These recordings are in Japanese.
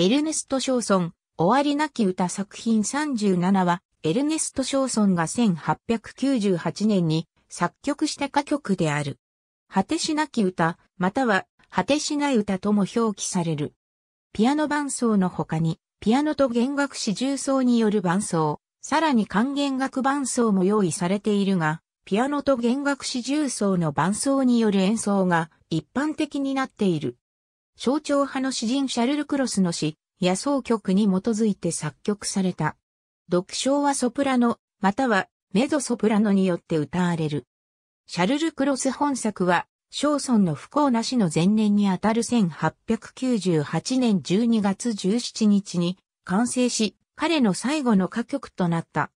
エルネスト・ショーソン、終わりなき歌作品37は、エルネスト・ショーソンが1898年に作曲した歌曲である。果てしなき歌、または果てしない歌とも表記される。ピアノ伴奏の他に、ピアノと弦楽四重奏による伴奏、さらに管弦楽伴奏も用意されているが、ピアノと弦楽四重奏の伴奏による演奏が一般的になっている。象徴派の詩人シャルル・クロスの詩、野草曲に基づいて作曲された。読唱はソプラノ、またはメゾソプラノによって歌われる。シャルル・クロス本作は、小村の不幸な死の前年にあたる1898年12月17日に完成し、彼の最後の歌曲となった。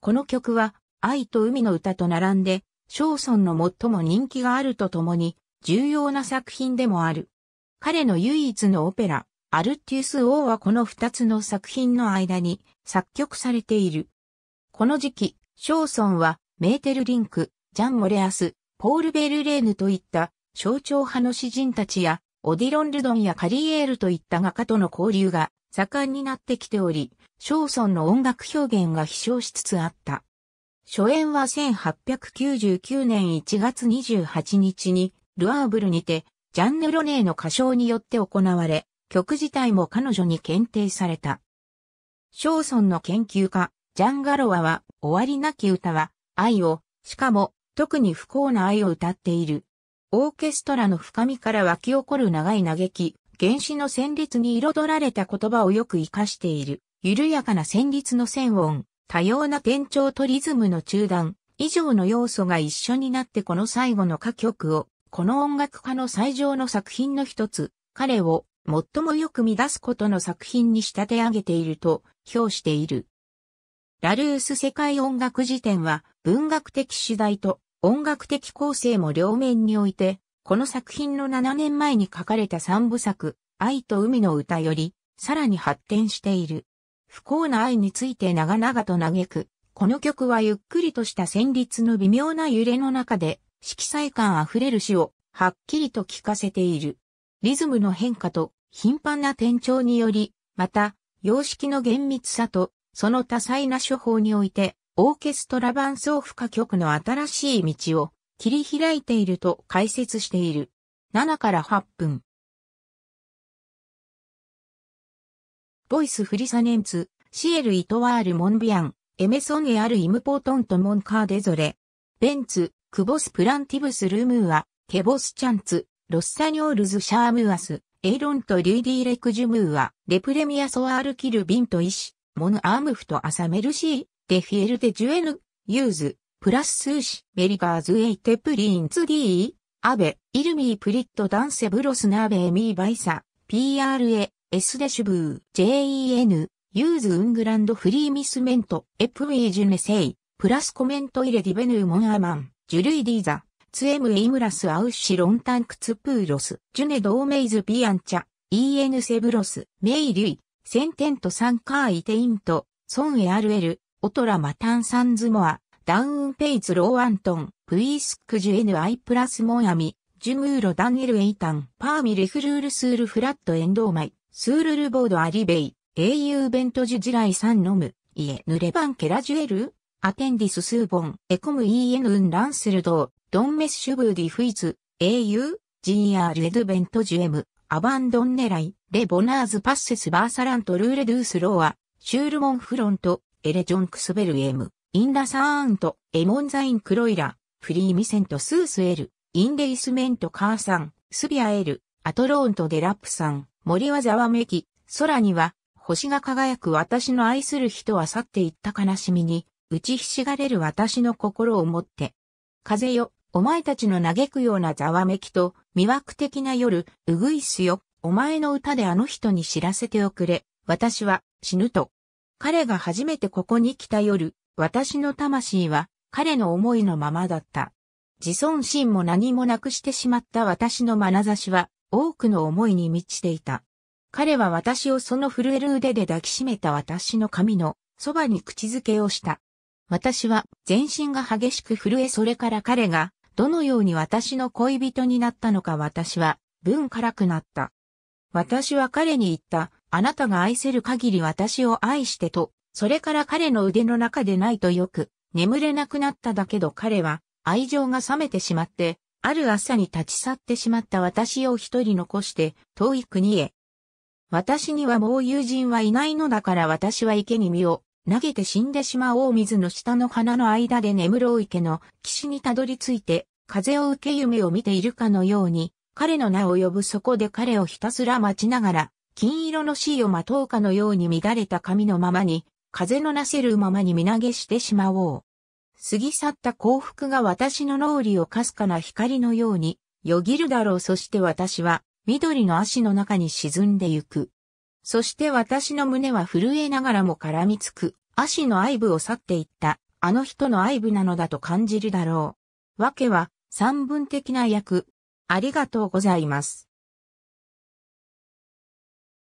この曲は、愛と海の歌と並んで、小村の最も人気があるとともに、重要な作品でもある。彼の唯一のオペラ、アルティウス王はこの二つの作品の間に作曲されている。この時期、ショーソンはメーテル・リンク、ジャン・モレアス、ポール・ベルレーヌといった象徴派の詩人たちや、オディロン・ルドンやカリエールといった画家との交流が盛んになってきており、ショーソンの音楽表現が飛翔しつつあった。初演は1899年1月28日にルアーブルにてジャンヌ・ロネーの歌唱によって行われ、曲自体も彼女に検定された。小村の研究家、ジャン・ガロワは、終わりなき歌は、愛を、しかも、特に不幸な愛を歌っている。オーケストラの深みから湧き起こる長い嘆き、原始の旋律に彩られた言葉をよく活かしている、緩やかな旋律の旋音、多様な転調とリズムの中断、以上の要素が一緒になってこの最後の歌曲をこの音楽家の最上の作品の一つ、彼を最もよく乱すことの作品に仕立て上げていると評している。ラルース世界音楽辞典は文学的主題と音楽的構成も両面において、この作品の7年前に書かれた三部作、愛と海の歌より、さらに発展している。不幸な愛について長々と嘆く。この曲はゆっくりとした旋律の微妙な揺れの中で、色彩感あふれる詩をはっきりと聞かせている。リズムの変化と頻繁な転調により、また、様式の厳密さと、その多彩な処方において、オーケストラ伴奏不可曲の新しい道を切り開いていると解説している。7から8分。ボイス・フリサネンツ、シエル・イトワール・モンビアン、エメソン・エアル・イムポートント・モンカーデゾレ、ベンツ、クボスプランティブスルームーア、ケボスチャンツ、ロッサニョールズシャームアス、エイロンとリュイディレクジュムーア、レプレミアソアールキルビント・イシ、モヌアームフとアサメルシー、デフィエルデジュエヌ、ユーズ、プラススーシ、メリガーズエイテプリンツディー、アベ、イルミープリットダンセブロスナーベーミーバイサ、PRA、S デシュブー、JEN、ユーズウングランドフリーミスメント、エプウィージュネセイ、プラスコメントイレディベヌーモンアマン。ジュルイディーザ、ツエムエイムラスアウッシロンタンクツプーロス、ジュネドーメイズビアンチャ、イーエヌセブロス、メイリュイ、センテントサンカーイテイント、ソンエアルエル、オトラマタンサンズモア、ダウンペイズローアントン、プイスクジュエヌアイプラスモアミ、ジュムーロダンエルエイタン、パーミレフルールスールフラットエンドーマイ、スールルボードアリベイ、英雄ベントジュジライサンノム、イエヌレバンケラジュエルアテンディススーボン、エコムイーエヌンランセルドー、ドンメッシュブーディフイズ、au、gr エドベントジュエム、アバンドンネライ、レボナーズパッセスバーサラントルーレドゥースローア、シュールモンフロント、エレジョンクスベルエム、インラサーント、エモンザインクロイラ、フリーミセントスースエル、インレイスメントカーサン、スビアエル、アトローントデラップさん、森はざわめき、空には、星が輝く私の愛する人は去っていった悲しみに、打ちひしがれる私の心をもって。風よ、お前たちの嘆くようなざわめきと、魅惑的な夜、うぐいすよ、お前の歌であの人に知らせておくれ、私は死ぬと。彼が初めてここに来た夜、私の魂は彼の思いのままだった。自尊心も何もなくしてしまった私の眼差しは多くの思いに満ちていた。彼は私をその震える腕で抱きしめた私の髪のそばに口づけをした。私は全身が激しく震えそれから彼がどのように私の恋人になったのか私は分からくなった。私は彼に言った、あなたが愛せる限り私を愛してと、それから彼の腕の中でないとよく眠れなくなっただけど彼は愛情が冷めてしまって、ある朝に立ち去ってしまった私を一人残して遠い国へ。私にはもう友人はいないのだから私は池に身を投げて死んでしまおう水の下の花の間で眠ろう池の岸にたどり着いて、風を受け夢を見ているかのように、彼の名を呼ぶそこで彼をひたすら待ちながら、金色のシーを待とうかのように乱れた髪のままに、風のなせるままに見投げしてしまおう。過ぎ去った幸福が私の脳裏をかすかな光のように、よぎるだろうそして私は、緑の足の中に沈んでゆく。そして私の胸は震えながらも絡みつく、足の愛部を去っていった、あの人の愛部なのだと感じるだろう。わけは、三分的な役。ありがとうございます。